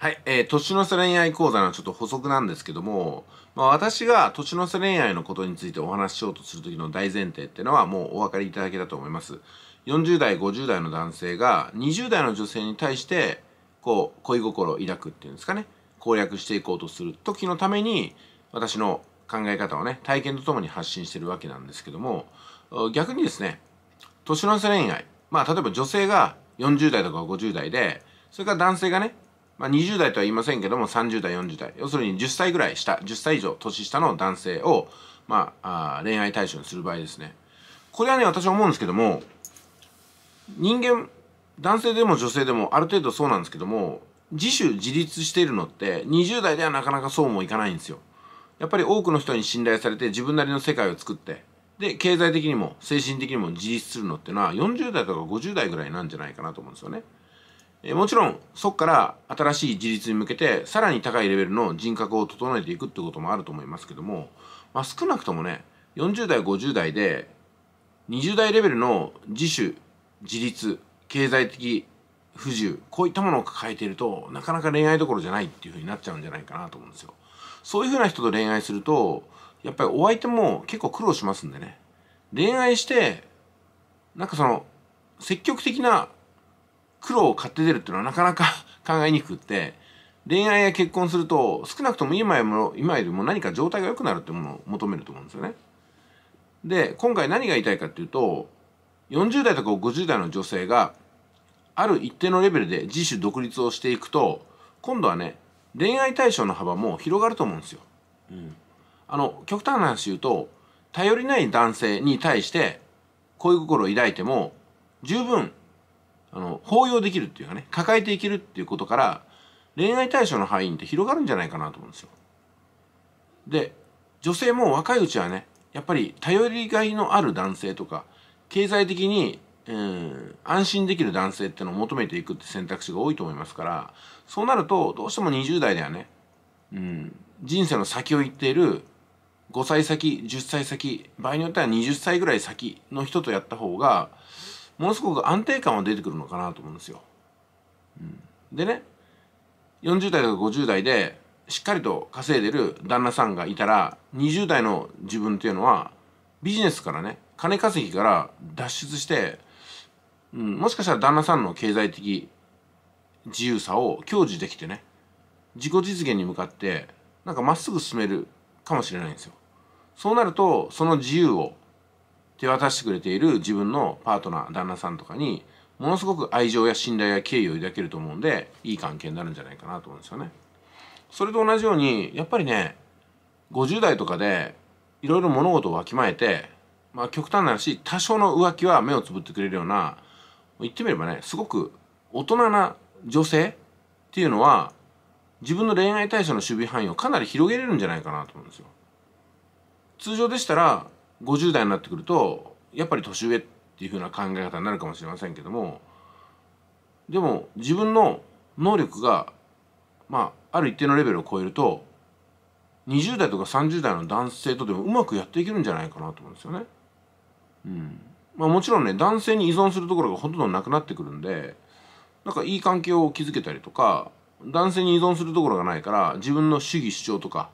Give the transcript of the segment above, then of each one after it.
はい、えー、年の瀬恋愛講座のちょっと補足なんですけども、まあ、私が年の瀬恋愛のことについてお話ししようとする時の大前提っていうのはもうお分かりいただけたと思います。40代、50代の男性が20代の女性に対して、こう、恋心を抱くっていうんですかね、攻略していこうとする時のために、私の考え方をね、体験とともに発信してるわけなんですけども、逆にですね、年の瀬恋愛、まあ例えば女性が40代とか50代で、それから男性がね、まあ、20代とは言いませんけども30代40代要するに10歳ぐらい下10歳以上年下の男性を、まあ、あ恋愛対象にする場合ですねこれはね私は思うんですけども人間男性でも女性でもある程度そうなんですけども自主自立しているのって20代ではなかなかそうもいかないんですよやっぱり多くの人に信頼されて自分なりの世界を作ってで経済的にも精神的にも自立するのってのは40代とか50代ぐらいなんじゃないかなと思うんですよね。えもちろんそこから新しい自立に向けてさらに高いレベルの人格を整えていくってこともあると思いますけども、まあ、少なくともね40代50代で20代レベルの自主自立経済的不自由こういったものを抱えているとなかなか恋愛どころじゃないっていうふうになっちゃうんじゃないかなと思うんですよ。そういうふうな人と恋愛するとやっぱりお相手も結構苦労しますんでね恋愛してなんかその積極的な苦労を買って出るっていうのはなかなか 考えにくくって、恋愛や結婚すると少なくとも今も今よりも何か状態が良くなるってものを求めると思うんですよね。で今回何が言いたいかっていうと40代とか50代の女性がある一定のレベルで自主独立をしていくと今度はね恋愛対象の幅も広がると思うんですよ。うん、あの極端な話言うと頼りない男性に対して恋心を抱いても十分あの包容できるっていうかね抱えていけるっていうことから恋愛対象の範囲って広がるんじゃないかなと思うんですよ。で女性も若いうちはねやっぱり頼りがいのある男性とか経済的にうん安心できる男性ってのを求めていくって選択肢が多いと思いますからそうなるとどうしても20代ではね、うん、人生の先を行っている5歳先10歳先場合によっては20歳ぐらい先の人とやった方がものすごく安定感は出てくるのかなと思うんですよ。うん、でね40代とか50代でしっかりと稼いでる旦那さんがいたら20代の自分っていうのはビジネスからね金稼ぎから脱出して、うん、もしかしたら旦那さんの経済的自由さを享受できてね自己実現に向かってなんかまっすぐ進めるかもしれないんですよ。そうなるとその自由を手渡してくれている自分のパートナー旦那さんとかにものすごく愛情や信頼や敬意を抱けると思うんでいい関係になるんじゃないかなと思うんですよね。それと同じようにやっぱりね50代とかでいろいろ物事をわきまえて、まあ、極端な話多少の浮気は目をつぶってくれるような言ってみればねすごく大人な女性っていうのは自分の恋愛対象の守備範囲をかなり広げれるんじゃないかなと思うんですよ。通常でしたら50代になってくるとやっぱり年上っていうふうな考え方になるかもしれませんけどもでも自分の能力がまあある一定のレベルを超えると20代とか30代の男性とでもうまくやっていけるんじゃないかなと思うんですよね。うんまあ、もちろんね男性に依存するところがほとんどなくなってくるんでなんかいい関係を築けたりとか男性に依存するところがないから自分の主義主張とか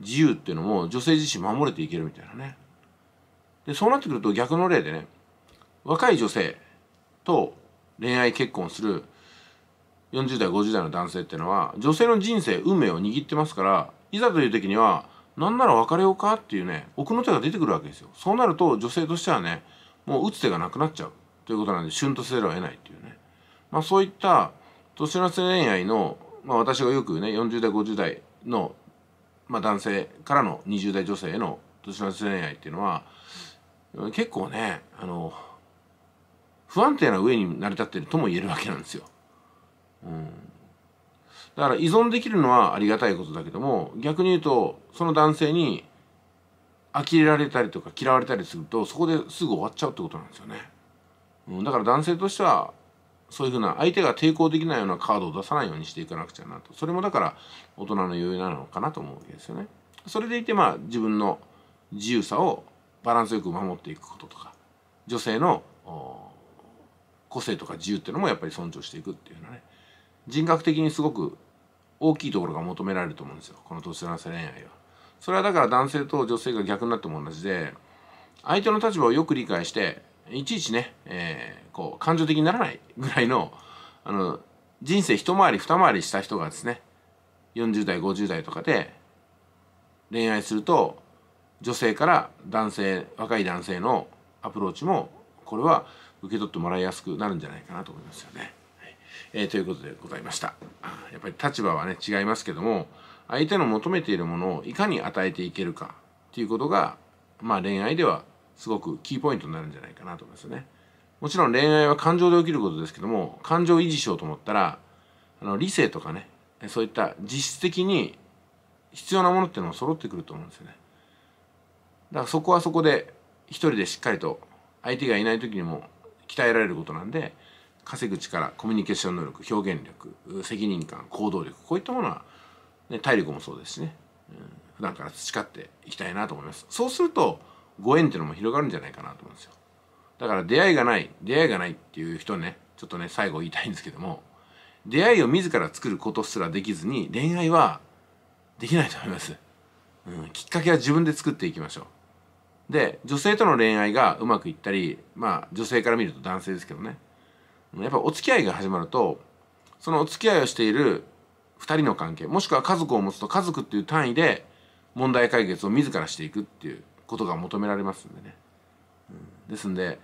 自由っていうのも女性自身守れていけるみたいなね。でそうなってくると逆の例でね若い女性と恋愛結婚する40代50代の男性っていうのは女性の人生運命を握ってますからいざという時には何なら別れようかっていうね奥の手が出てくるわけですよそうなると女性としてはねもう打つ手がなくなっちゃうということなんでしゅんとせざるを得ないっていうね、まあ、そういった年の瀬恋愛の、まあ、私がよくね40代50代の、まあ、男性からの20代女性への年の瀬恋愛っていうのは結構ねあの不安定な上に成り立ってるとも言えるわけなんですよ。うん、だから依存できるのはありがたいことだけども逆に言うとその男性に呆れられたりとか嫌われたりするとそこですぐ終わっちゃうってことなんですよね。うん、だから男性としてはそういうふうな相手が抵抗できないようなカードを出さないようにしていかなくちゃなとそれもだから大人の余裕なのかなと思うわけですよね。それでいてまあ自分の自由さをバランスよく守っていくこととか女性の個性とか自由っていうのもやっぱり尊重していくっていうのはね人格的にすごく大きいところが求められると思うんですよこの年の差恋愛は。それはだから男性と女性が逆になっても同じで相手の立場をよく理解していちいちね、えー、こう感情的にならないぐらいのあの人生一回り二回りした人がですね40代50代とかで恋愛すると女性から男性若い男性のアプローチもこれは受け取ってもらいやすくなるんじゃないかなと思いますよね。はいえー、ということでございました。やっぱり立場はね違いますけども相手の求めているものをいかに与えていけるかっていうことが、まあ、恋愛ではすごくキーポイントになるんじゃないかなと思いますよね。もちろん恋愛は感情で起きることですけども感情を維持しようと思ったらあの理性とかねそういった実質的に必要なものっていうのも揃ってくると思うんですよね。だからそこはそこで一人でしっかりと相手がいない時にも鍛えられることなんで稼ぐ力コミュニケーション能力表現力責任感行動力こういったものは、ね、体力もそうですしね、うん、普段から培っていきたいなと思いますそうするとご縁っていうのも広がるんじゃないかなと思うんですよだから出会いがない出会いがないっていう人ねちょっとね最後言いたいんですけども出会いを自ら作ることすらできずに恋愛はできないと思います、うん、きっかけは自分で作っていきましょうで女性との恋愛がうまくいったりまあ女性から見ると男性ですけどねやっぱお付き合いが始まるとそのお付き合いをしている2人の関係もしくは家族を持つと家族っていう単位で問題解決を自らしていくっていうことが求められますんでね、うん、ですんで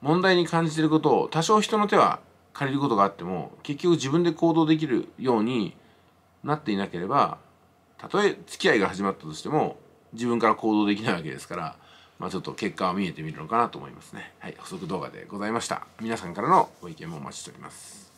問題に感じてることを多少人の手は借りることがあっても結局自分で行動できるようになっていなければたとえ付き合いが始まったとしても自分から行動できないわけですから、まあ、ちょっと結果は見えてみるのかなと思いますね。はい、補足動画でございました。皆さんからのご意見もお待ちしております。